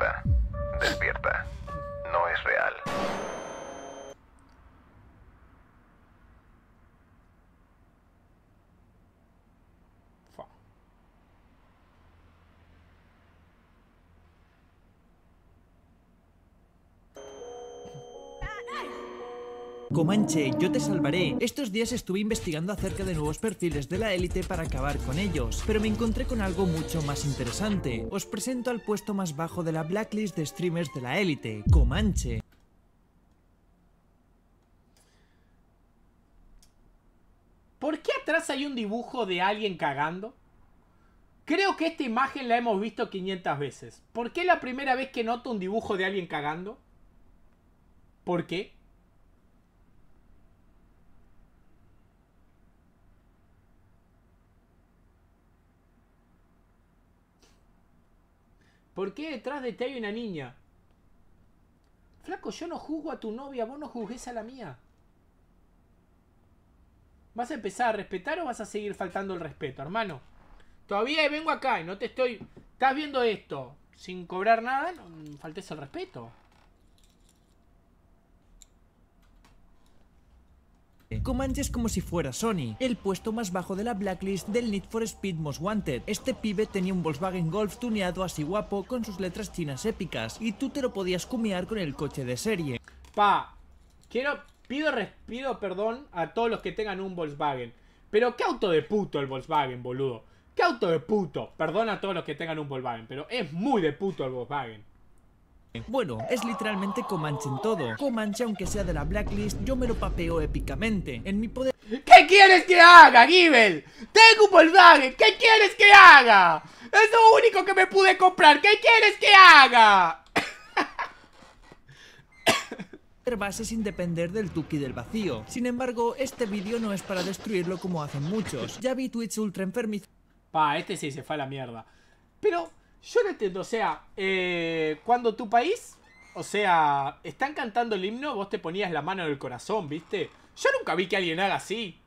இருப்பேன் Comanche, yo te salvaré. Estos días estuve investigando acerca de nuevos perfiles de la élite para acabar con ellos, pero me encontré con algo mucho más interesante. Os presento al puesto más bajo de la blacklist de streamers de la élite, Comanche. ¿Por qué atrás hay un dibujo de alguien cagando? Creo que esta imagen la hemos visto 500 veces. ¿Por qué la primera vez que noto un dibujo de alguien cagando? ¿Por qué? ¿Por qué detrás de ti hay una niña? Flaco, yo no juzgo a tu novia, vos no juzgues a la mía. ¿Vas a empezar a respetar o vas a seguir faltando el respeto, hermano? Todavía vengo acá y no te estoy... Estás viendo esto sin cobrar nada, faltes el respeto. Comanche es como si fuera Sony, el puesto más bajo de la blacklist del Need for Speed Most Wanted. Este pibe tenía un Volkswagen Golf tuneado así guapo con sus letras chinas épicas y tú te lo podías cumear con el coche de serie. Pa, quiero, pido, pido perdón a todos los que tengan un Volkswagen. Pero qué auto de puto el Volkswagen, boludo. Qué auto de puto. Perdón a todos los que tengan un Volkswagen, pero es muy de puto el Volkswagen. Bueno, es literalmente Comanche en todo. Comanche, aunque sea de la blacklist, yo me lo papeo épicamente. En mi poder... ¿Qué quieres que haga, Gibel? Tengo un Volkswagen, ¿qué quieres que haga? Es lo único que me pude comprar, ¿qué quieres que haga? base sin depender del tuki del vacío. Sin embargo, este vídeo no es para destruirlo como hacen muchos. Ya vi tweets ultra enfermizo. Pa, este sí se fue a la mierda. Pero, yo no entiendo, o sea, eh, cuando tu país, o sea, están cantando el himno, vos te ponías la mano en el corazón, ¿viste? Yo nunca vi que alguien haga así.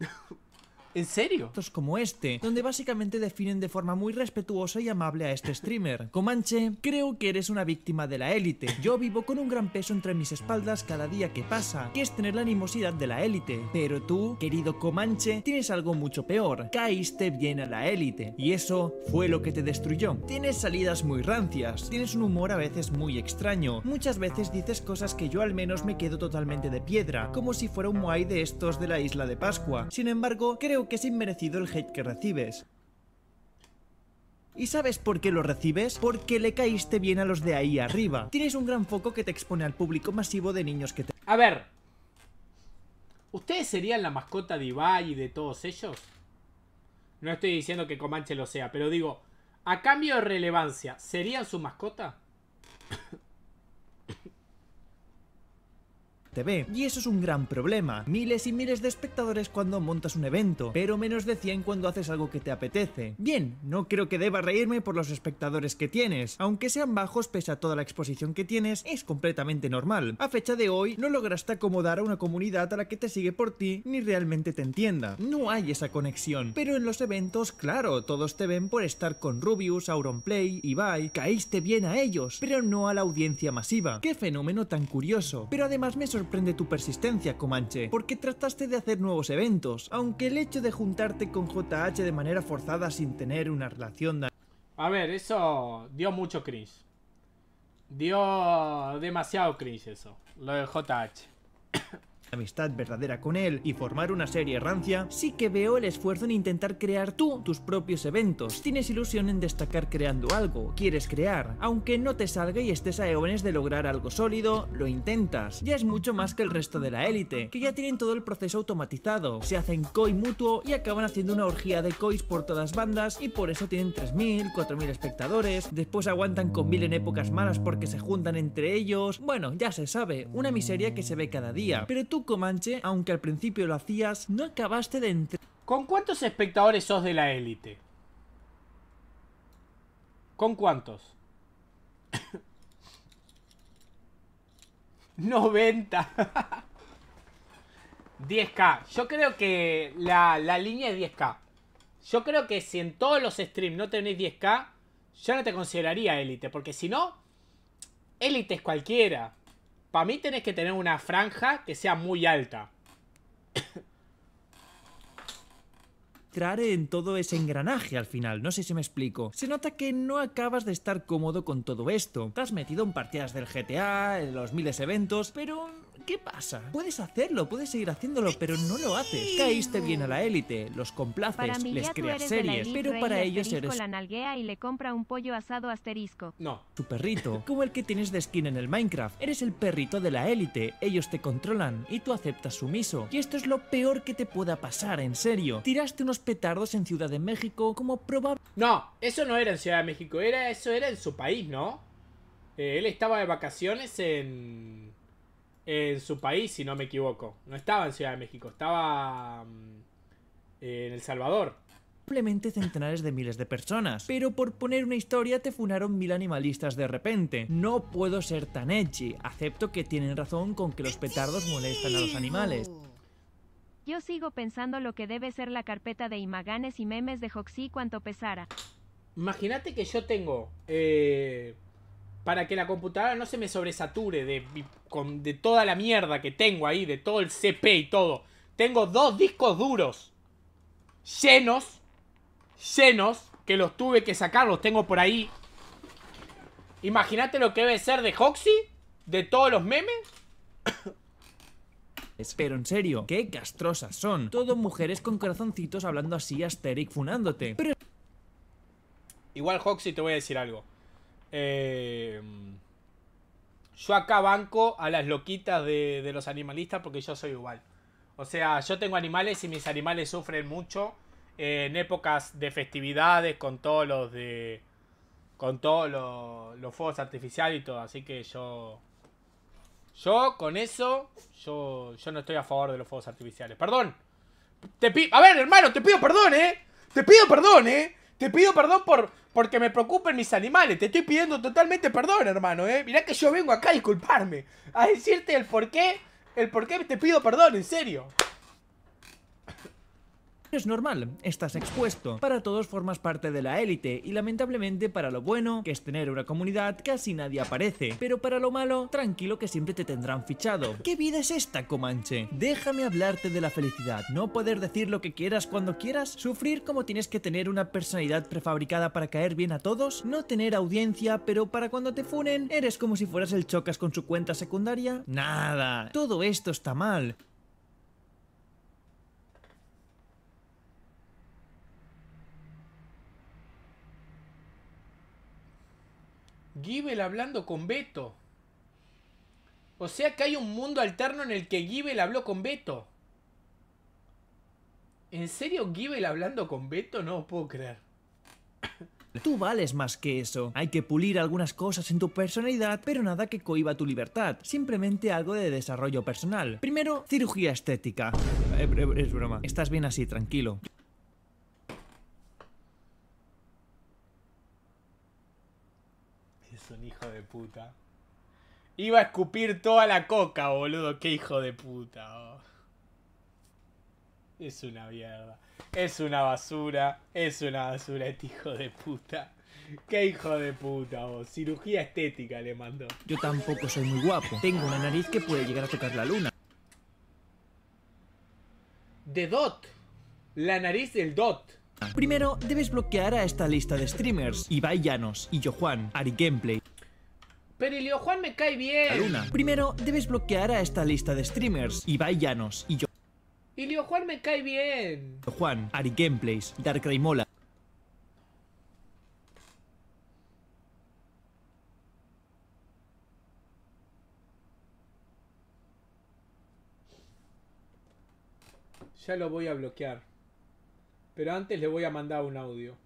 ¿En serio? como este, donde básicamente definen de forma muy respetuosa y amable a este streamer. Comanche, creo que eres una víctima de la élite. Yo vivo con un gran peso entre mis espaldas cada día que pasa, que es tener la animosidad de la élite. Pero tú, querido Comanche, tienes algo mucho peor. Caíste bien a la élite. Y eso fue lo que te destruyó. Tienes salidas muy rancias, tienes un humor a veces muy extraño. Muchas veces dices cosas que yo al menos me quedo totalmente de piedra, como si fuera un Moai de estos de la isla de Pascua. Sin embargo, creo que es inmerecido el hate que recibes. ¿Y sabes por qué lo recibes? Porque le caíste bien a los de ahí arriba. Tienes un gran foco que te expone al público masivo de niños que te... A ver. ¿Ustedes serían la mascota de Ibai y de todos ellos? No estoy diciendo que Comanche lo sea, pero digo, a cambio de relevancia, ¿serían su mascota? Y eso es un gran problema. Miles y miles de espectadores cuando montas un evento, pero menos de 100 cuando haces algo que te apetece. Bien, no creo que deba reírme por los espectadores que tienes. Aunque sean bajos pese a toda la exposición que tienes, es completamente normal. A fecha de hoy, no lograste acomodar a una comunidad a la que te sigue por ti ni realmente te entienda. No hay esa conexión. Pero en los eventos, claro, todos te ven por estar con Rubius, Auronplay, Bye. caíste bien a ellos, pero no a la audiencia masiva. Qué fenómeno tan curioso. Pero además me sorprende prende tu persistencia, Comanche, porque trataste de hacer nuevos eventos, aunque el hecho de juntarte con JH de manera forzada sin tener una relación... A ver, eso dio mucho cringe. Dio demasiado cringe eso, lo de JH amistad verdadera con él y formar una serie rancia, sí que veo el esfuerzo en intentar crear tú tus propios eventos. Tienes ilusión en destacar creando algo, quieres crear, aunque no te salga y estés a eones de lograr algo sólido, lo intentas. Ya es mucho más que el resto de la élite, que ya tienen todo el proceso automatizado, se hacen coi mutuo y acaban haciendo una orgía de kois por todas bandas y por eso tienen 3.000, 4.000 espectadores, después aguantan con 1.000 en épocas malas porque se juntan entre ellos, bueno, ya se sabe, una miseria que se ve cada día, pero tú Comanche, aunque al principio lo hacías, no acabaste de entrar. ¿Con cuántos espectadores sos de la élite? ¿Con cuántos? 90. 10k. Yo creo que la, línea es 10k. Yo creo que si en todos los streams no tenéis 10k, yo no te consideraría élite. Porque si no, élite es cualquiera. Para mí tenés que tener una franja que sea muy alta. entrar en todo ese engranaje al final, no sé si me explico. Se nota que no acabas de estar cómodo con todo esto. Te has metido en partidas del GTA, en los miles eventos, pero ¿qué pasa? Puedes hacerlo, puedes seguir haciéndolo, pero no lo haces. Caíste bien a la élite, los complaces, les creas series, pero para ellos eres... la nalguea y le compra un pollo asado asterisco. No. Tu perrito, como el que tienes de skin en el Minecraft. Eres el perrito de la élite, ellos te controlan y tú aceptas sumiso. Y esto es lo peor que te pueda pasar, en serio. Tiraste unos petardos en Ciudad de México como probable... No, eso no era en Ciudad de México, era, eso era en su país, ¿no? Eh, él estaba de vacaciones en en su país, si no me equivoco. No estaba en Ciudad de México, estaba mm, en El Salvador. Simplemente centenares de miles de personas. Pero por poner una historia te funaron mil animalistas de repente. No puedo ser tan edgy. Acepto que tienen razón con que los petardos molestan a los animales. Yo sigo pensando lo que debe ser la carpeta de imaganes y memes de Hoxie cuanto pesara. Imagínate que yo tengo eh, para que la computadora no se me sobresature de, toda la mierda que tengo ahí, de todo el CP y todo. Tengo dos discos duros llenos, llenos, que los tuve que sacar, los tengo por ahí. Imagínate lo que debe ser de Hoxie, de todos los memes. Espero en serio, qué castrosas son. Todos mujeres con corazoncitos hablando así, asteric, funándote. Igual, Hoxie, te voy a decir algo. Em, yo acá banco a las loquitas de, los animalistas porque yo soy igual. O sea, yo tengo animales y mis animales sufren mucho en épocas de festividades con todos los de. con todos los, fuegos artificiales y todo. Así que yo. Yo con eso. Yo, yo no estoy a favor de los fuegos artificiales. Perdón. Te A ver, hermano, te pido perdón, eh. Te pido perdón, eh. Te pido perdón por porque me preocupen mis animales. Te estoy pidiendo totalmente perdón, hermano, ¿eh? Mirá que yo vengo acá a disculparme. A decirte el por qué. El por qué te pido perdón, en serio. Es normal, estás expuesto. Para todos formas parte de la élite y lamentablemente para lo bueno, que es tener una comunidad, casi nadie aparece. Pero para lo malo, tranquilo que siempre te tendrán fichado. ¿Qué vida es esta, Comanche? Déjame hablarte de la felicidad. No poder decir lo que quieras cuando quieras, sufrir como tienes que tener una personalidad prefabricada para caer bien a todos, no tener audiencia, pero para cuando te funen, eres como si fueras el chocas con su cuenta secundaria. Nada, todo esto está mal. Gibel hablando con Beto. O sea que hay un mundo alterno en el que Gibel habló con Beto. ¿En serio Gibel hablando con Beto? No puedo creer. Tú vales más que eso. Hay que pulir algunas cosas en tu personalidad, pero nada que cohiba tu libertad. Simplemente algo de desarrollo personal. Primero, cirugía estética. Eh, eh, es broma. Estás bien así, tranquilo. hijo de puta. Iba a escupir toda la coca, boludo. Qué hijo de puta. Oh. Es una mierda. Es una basura. Es una basura este hijo de puta. Qué hijo de puta, oh. Cirugía estética le mandó. Yo tampoco soy muy guapo. Tengo una nariz que puede llegar a tocar la luna. De Dot. La nariz del Dot. Primero, debes bloquear a esta lista de streamers. Ibai Llanos, Illo Juan, Ari Gameplay, Ilio Juan me cae bien. Primero, debes bloquear a esta lista de streamers. y Llanos y yo. Ilio Juan me cae bien. Juan, Ari Gameplays, mola Ya lo voy a bloquear. Pero antes le voy a mandar un audio.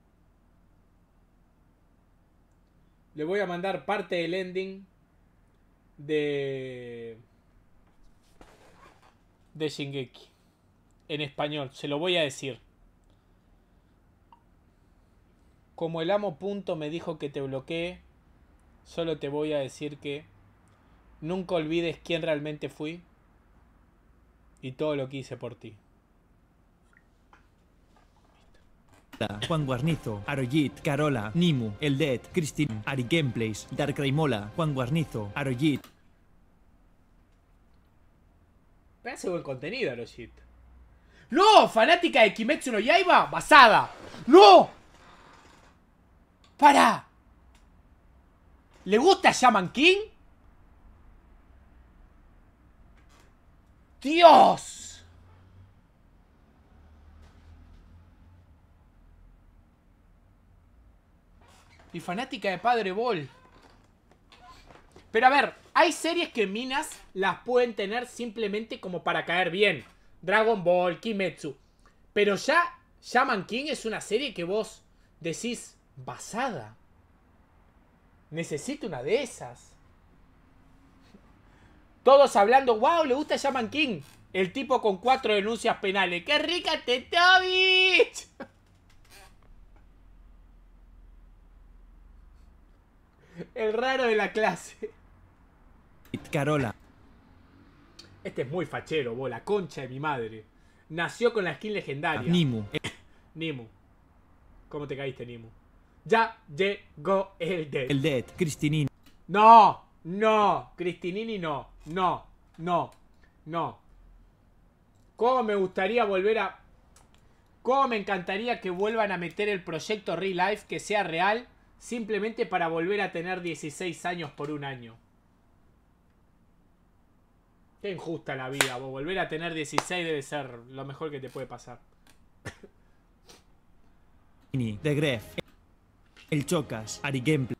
Le voy a mandar parte del ending de. de Shingeki. En español, se lo voy a decir. Como el amo punto me dijo que te bloqueé, solo te voy a decir que nunca olvides quién realmente fui y todo lo que hice por ti. Juan Guarnizo, Arojit, Carola, Nimu, El Dead, Christine, Ari Gameplays, Raimola, Juan Guarnizo, Arojit. Me buen contenido, Arojit. ¡No! ¡Fanática de Kimetsu no Yaiba! ¡Basada! ¡No! ¡Para! ¿Le gusta Shaman King? ¡Dios! Y fanática de Padre Ball. Pero a ver, hay series que minas las pueden tener simplemente como para caer bien. Dragon Ball, Kimetsu. Pero ya Shaman King es una serie que vos decís basada. Necesito una de esas. Todos hablando, wow, le gusta Shaman King. El tipo con cuatro denuncias penales. ¡Qué rica Tetovich! El raro de la clase. Carola. Este es muy fachero, vos, la concha de mi madre. Nació con la skin legendaria. Nimu. Nimu. ¿Cómo te caíste, Nimu? Ya llegó el Dead. El Dead, Cristinini. No, no, Cristinini no, no, no, no. ¿Cómo me gustaría volver a... ¿Cómo me encantaría que vuelvan a meter el proyecto Real Life, que sea real simplemente para volver a tener 16 años por un año. Qué injusta la vida, vos. Volver a tener 16 debe ser lo mejor que te puede pasar. De El Chocas. Ari Gameplay.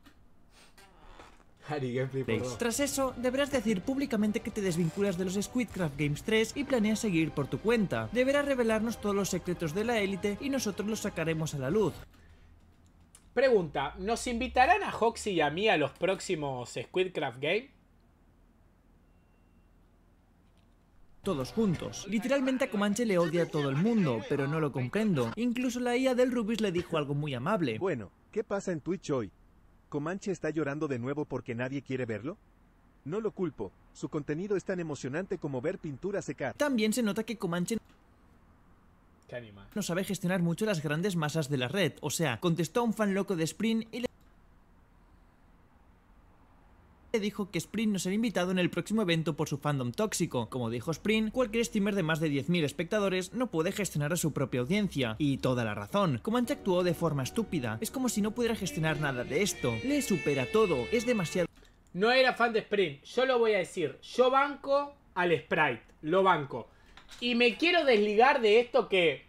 Tras eso, deberás decir públicamente que te desvinculas de los Squidcraft Games 3 y planeas seguir por tu cuenta. Deberás revelarnos todos los secretos de la élite y nosotros los sacaremos a la luz. Pregunta, ¿nos invitarán a Hoxie y a mí a los próximos Squidcraft Game? todos juntos. Literalmente a Comanche le odia a todo el mundo, pero no lo comprendo. Incluso la IA del Rubis le dijo algo muy amable. Bueno, ¿qué pasa en Twitch hoy? ¿Comanche está llorando de nuevo porque nadie quiere verlo? No lo culpo, su contenido es tan emocionante como ver pintura secar. También se nota que Comanche... No sabe gestionar mucho las grandes masas de la red, o sea, contestó a un fan loco de Sprint y le dijo que Sprint no será invitado en el próximo evento por su fandom tóxico. Como dijo Sprint, cualquier streamer de más de 10.000 espectadores no puede gestionar a su propia audiencia. Y toda la razón. Comanche actuó de forma estúpida. Es como si no pudiera gestionar nada de esto. Le supera todo. Es demasiado... No era fan de Sprint. solo voy a decir. Yo banco al Sprite. Lo banco. Y me quiero desligar de esto que,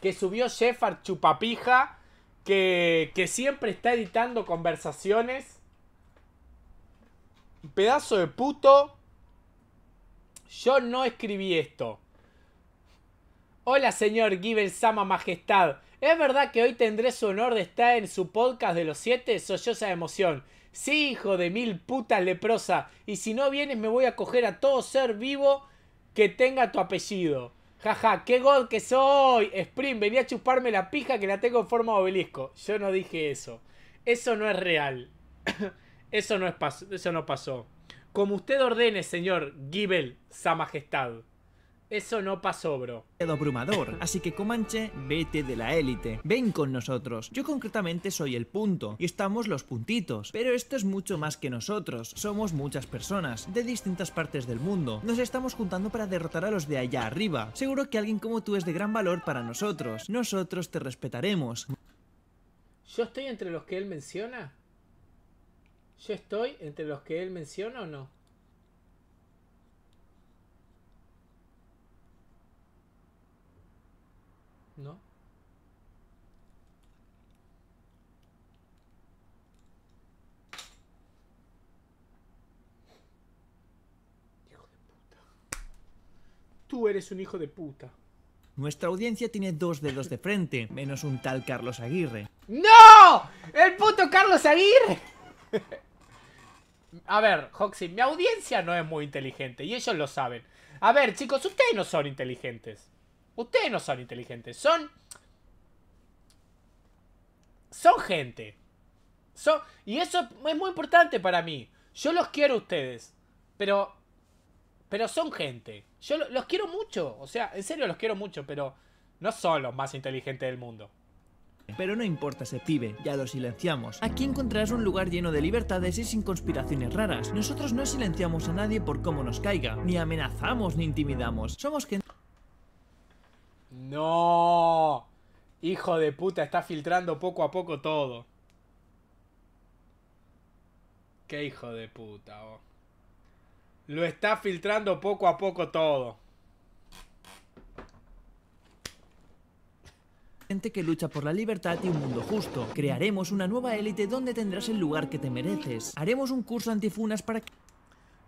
que subió Sheffard Chupapija, que, que siempre está editando conversaciones. Pedazo de puto. Yo no escribí esto. Hola señor Given Sama Majestad. ¿Es verdad que hoy tendré su honor de estar en su podcast de los siete yo de emoción. Sí, hijo de mil putas leprosa. Y si no vienes me voy a coger a todo ser vivo que tenga tu apellido. Jaja, qué god que soy. Spring, venía a chuparme la pija que la tengo en forma de obelisco. Yo no dije eso. Eso no es real. eso, no es eso no pasó. Como usted ordene, señor Gibel, Sa Majestad. Eso no pasó, bro. abrumador, así que Comanche, vete de la élite. Ven con nosotros. Yo concretamente soy el punto, y estamos los puntitos. Pero esto es mucho más que nosotros. Somos muchas personas, de distintas partes del mundo. Nos estamos juntando para derrotar a los de allá arriba. Seguro que alguien como tú es de gran valor para nosotros. Nosotros te respetaremos. ¿Yo estoy entre los que él menciona? ¿Yo estoy entre los que él menciona o no? ¿No? Hijo de puta. Tú eres un hijo de puta. Nuestra audiencia tiene dos dedos de frente, menos un tal Carlos Aguirre. ¡No! ¡El puto Carlos Aguirre! A ver, Hoxie, mi audiencia no es muy inteligente y ellos lo saben. A ver, chicos, ustedes no son inteligentes. Ustedes no son inteligentes, son... Son gente. Son... Y eso es muy importante para mí. Yo los quiero ustedes, pero... Pero son gente. Yo los quiero mucho. O sea, en serio los quiero mucho, pero no son los más inteligentes del mundo. Pero no importa ese pibe, ya lo silenciamos. Aquí encontrarás un lugar lleno de libertades y sin conspiraciones raras. Nosotros no silenciamos a nadie por cómo nos caiga, ni amenazamos ni intimidamos. Somos gente... No. Hijo de puta, está filtrando poco a poco todo. Qué hijo de puta, Lo está filtrando poco a poco todo. gente que lucha por la libertad y un mundo justo. Crearemos una nueva élite donde tendrás el lugar que te mereces. Haremos un curso antifunas para que...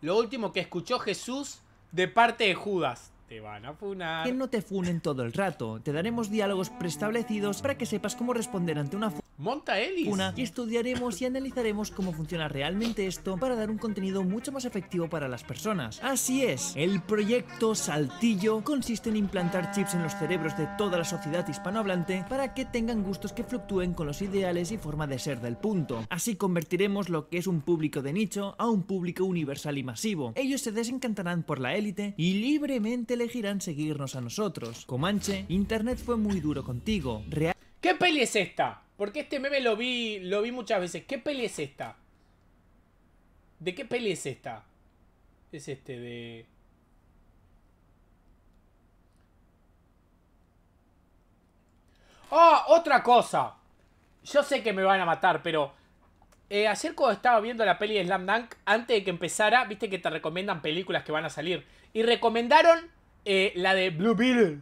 Lo último que escuchó Jesús de parte de Judas. Te van a funar. Que no te funen todo el rato. Te daremos diálogos preestablecidos para que sepas cómo responder ante una Monta elis. Una, y estudiaremos y analizaremos cómo funciona realmente esto para dar un contenido mucho más efectivo para las personas. Así es, el proyecto Saltillo consiste en implantar chips en los cerebros de toda la sociedad hispanohablante para que tengan gustos que fluctúen con los ideales y forma de ser del punto. Así convertiremos lo que es un público de nicho a un público universal y masivo. Ellos se desencantarán por la élite y libremente elegirán seguirnos a nosotros. Comanche, Internet fue muy duro contigo. Real ¿Qué peli es esta? Porque este meme lo vi, lo vi muchas veces. ¿Qué peli es esta? ¿De qué peli es esta? Es este de... ¡Oh! Otra cosa. Yo sé que me van a matar, pero... Eh, ayer cuando estaba viendo la peli de Slam Dunk, antes de que empezara, viste que te recomiendan películas que van a salir. Y recomendaron eh, la de Blue Beetle.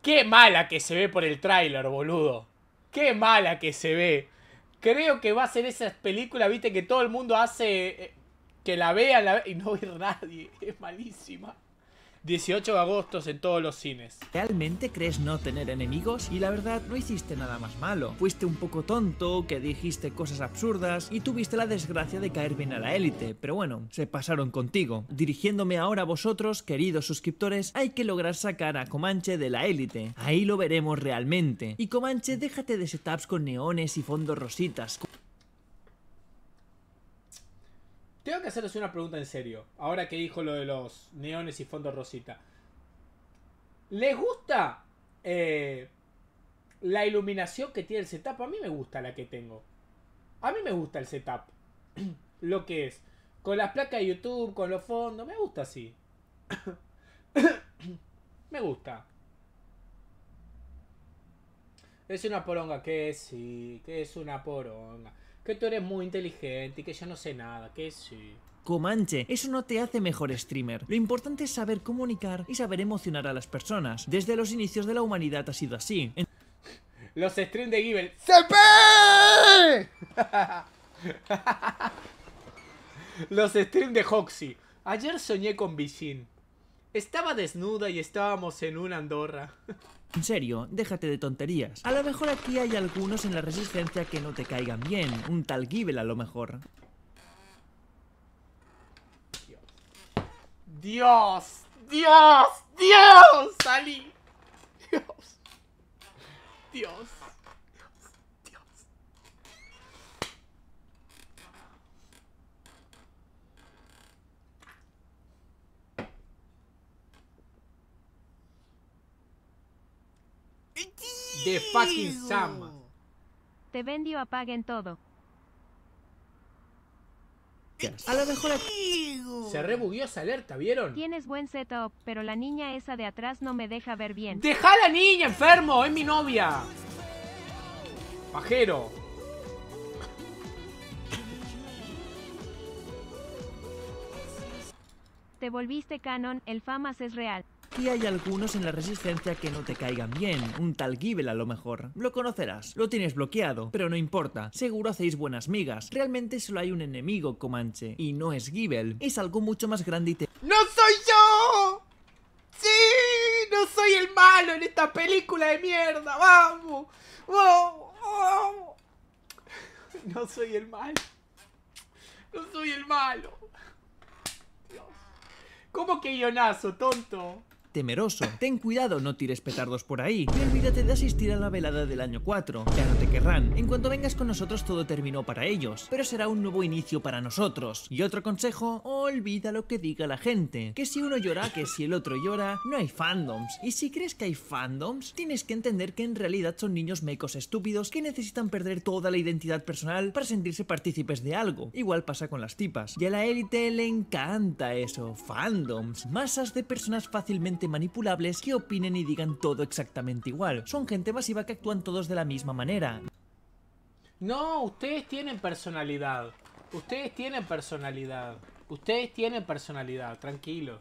Qué mala que se ve por el tráiler, boludo. Qué mala que se ve. Creo que va a ser esa película, viste, que todo el mundo hace eh, que la vean la y no ve nadie. Es malísima. 18 de agosto en todos los cines. ¿Realmente crees no tener enemigos? Y la verdad, no hiciste nada más malo. Fuiste un poco tonto, que dijiste cosas absurdas y tuviste la desgracia de caer bien a la élite, pero bueno, se pasaron contigo. Dirigiéndome ahora a vosotros, queridos suscriptores, hay que lograr sacar a Comanche de la élite. Ahí lo veremos realmente. Y Comanche, déjate de setups con neones y fondos rositas. Tengo que hacerles una pregunta en serio. Ahora que dijo lo de los neones y fondo rosita. ¿Les gusta eh, la iluminación que tiene el setup? A mí me gusta la que tengo. A mí me gusta el setup. lo que es. Con las placas de YouTube, con los fondos. Me gusta así. me gusta. Es una poronga. Que sí, que es una poronga que tú eres muy inteligente y que yo no sé nada, que sí. Comanche, eso no te hace mejor streamer. Lo importante es saber comunicar y saber emocionar a las personas. Desde los inicios de la humanidad ha sido así. Los streams de Gibbel. ¡CP! los streams de Hoxie. Ayer soñé con Vicin. Estaba desnuda y estábamos en una andorra. En serio, déjate de tonterías. A lo mejor aquí hay algunos en la resistencia que no te caigan bien. Un tal Givel a lo mejor. Dios, Dios, Dios, Ali. Dios. Dios. de fucking Sam. Te vendió, apaguen todo. A lo mejor se rebugueó esa alerta, ¿vieron? Tienes buen setup, pero la niña esa de atrás no me deja ver bien. ¡Deja a la niña, enfermo! ¡Es mi novia! Pajero. Te volviste canon, el famas es real. Y hay algunos en la resistencia que no te caigan bien, un tal Gibel a lo mejor. Lo conocerás, lo tienes bloqueado, pero no importa, seguro hacéis buenas migas. Realmente solo hay un enemigo, Comanche, y no es Gibel, es algo mucho más grande y te... ¡No soy yo! ¡Sí! ¡No soy el malo en esta película de mierda! ¡Vamos! ¡Vamos! No soy el malo. No soy el malo. Dios. ¿Cómo que Yonazo, tonto? temeroso. Ten cuidado, no tires petardos por ahí. Y olvídate de asistir a la velada del año 4. Ya no te querrán. En cuanto vengas con nosotros todo terminó para ellos, pero será un nuevo inicio para nosotros. Y otro consejo, olvida lo que diga la gente. Que si uno llora, que si el otro llora, no hay fandoms. Y si crees que hay fandoms, tienes que entender que en realidad son niños mecos estúpidos que necesitan perder toda la identidad personal para sentirse partícipes de algo. Igual pasa con las tipas. Y a la élite le encanta eso, fandoms, masas de personas fácilmente manipulables que opinen y digan todo exactamente igual. Son gente masiva que actúan todos de la misma manera. No, ustedes tienen personalidad. Ustedes tienen personalidad. Ustedes tienen personalidad, tranquilo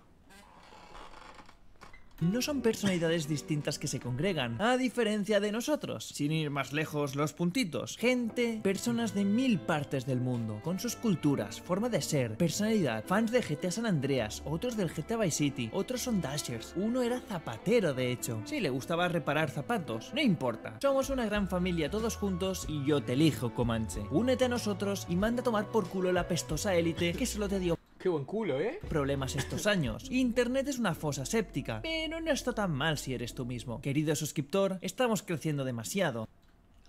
no son personalidades distintas que se congregan, a diferencia de nosotros. Sin ir más lejos los puntitos. Gente, personas de mil partes del mundo, con sus culturas, forma de ser, personalidad, fans de GTA San Andreas, otros del GTA Vice City, otros son Dashers, uno era zapatero de hecho. Sí, le gustaba reparar zapatos, no importa. Somos una gran familia todos juntos y yo te elijo, Comanche. Únete a nosotros y manda a tomar por culo la pestosa élite que solo te dio Qué buen culo, ¿eh? Problemas estos años. Internet es una fosa séptica, pero no está tan mal si eres tú mismo. Querido suscriptor, estamos creciendo demasiado.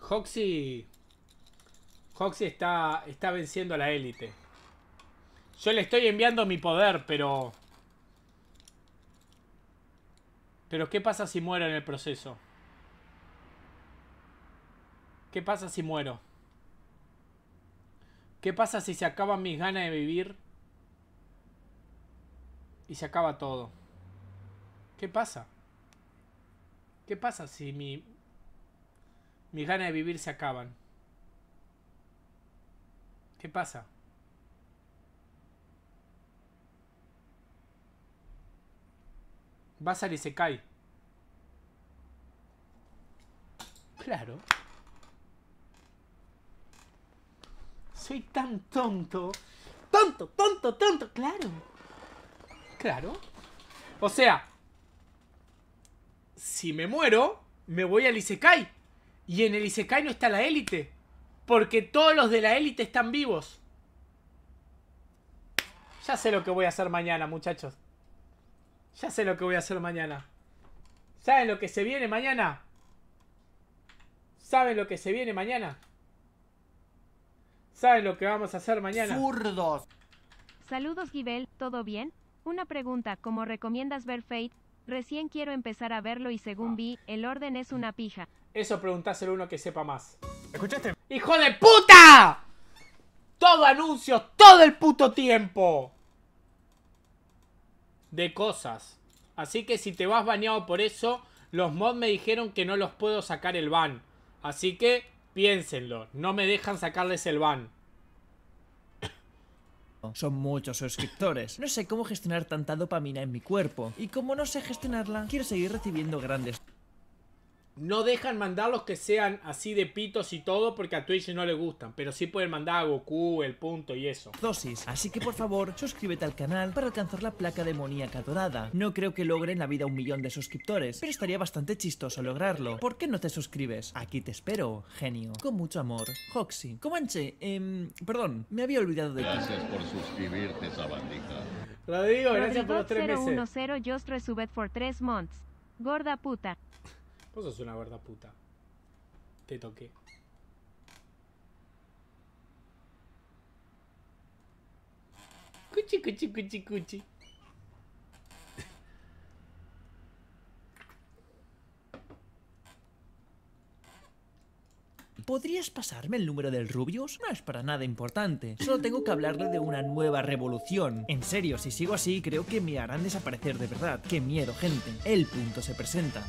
Hoxie... Hoxie está, está venciendo a la élite. Yo le estoy enviando mi poder, pero... Pero ¿qué pasa si muero en el proceso? ¿Qué pasa si muero? ¿Qué pasa si se acaban mis ganas de vivir? y se acaba todo. ¿Qué pasa? ¿Qué pasa si mi, mi ganas de vivir se acaban? ¿Qué pasa? Va a salir y se cae. Claro. Soy tan tonto. Tonto, tonto, tonto, claro. Claro. O sea, si me muero, me voy al Isekai. Y en el Isekai no está la élite. Porque todos los de la élite están vivos. Ya sé lo que voy a hacer mañana, muchachos. Ya sé lo que voy a hacer mañana. ¿Saben lo que se viene mañana? ¿Saben lo que se viene mañana? ¿Saben lo que vamos a hacer mañana? ¡Zurdos! Saludos, Gibel. ¿Todo bien? Una pregunta, ¿cómo recomiendas ver Fate? Recién quiero empezar a verlo y según ah. vi, el orden es una pija. Eso preguntáselo uno que sepa más. ¿Escuchaste? ¡Hijo de puta! Todo anuncios, todo el puto tiempo. De cosas. Así que si te vas bañado por eso, los mods me dijeron que no los puedo sacar el ban. Así que piénsenlo, no me dejan sacarles el ban. Son muchos suscriptores. No sé cómo gestionar tanta dopamina en mi cuerpo. Y como no sé gestionarla, quiero seguir recibiendo grandes no dejan mandar los que sean así de pitos y todo porque a Twitch no le gustan, pero sí pueden mandar a Goku, el punto y eso. Dosis, así que por favor, suscríbete al canal para alcanzar la placa demoníaca dorada. No creo que logre en la vida un millón de suscriptores, pero estaría bastante chistoso lograrlo. ¿Por qué no te suscribes? Aquí te espero, genio. Con mucho amor, Hoxy Comanche, eh, em, perdón, me había olvidado de Gracias por suscribirte, sabandija. Rodrigo, gracias por los tres meses. for months. Gorda Vos sos una gorda puta. Te toqué. Cuchi, cuchi, cuchi, cuchi. ¿Podrías pasarme el número del rubios? No es para nada importante. Solo tengo que hablarle de una nueva revolución. En serio, si sigo así, creo que me harán desaparecer de verdad. ¡Qué miedo, gente! El punto se presenta.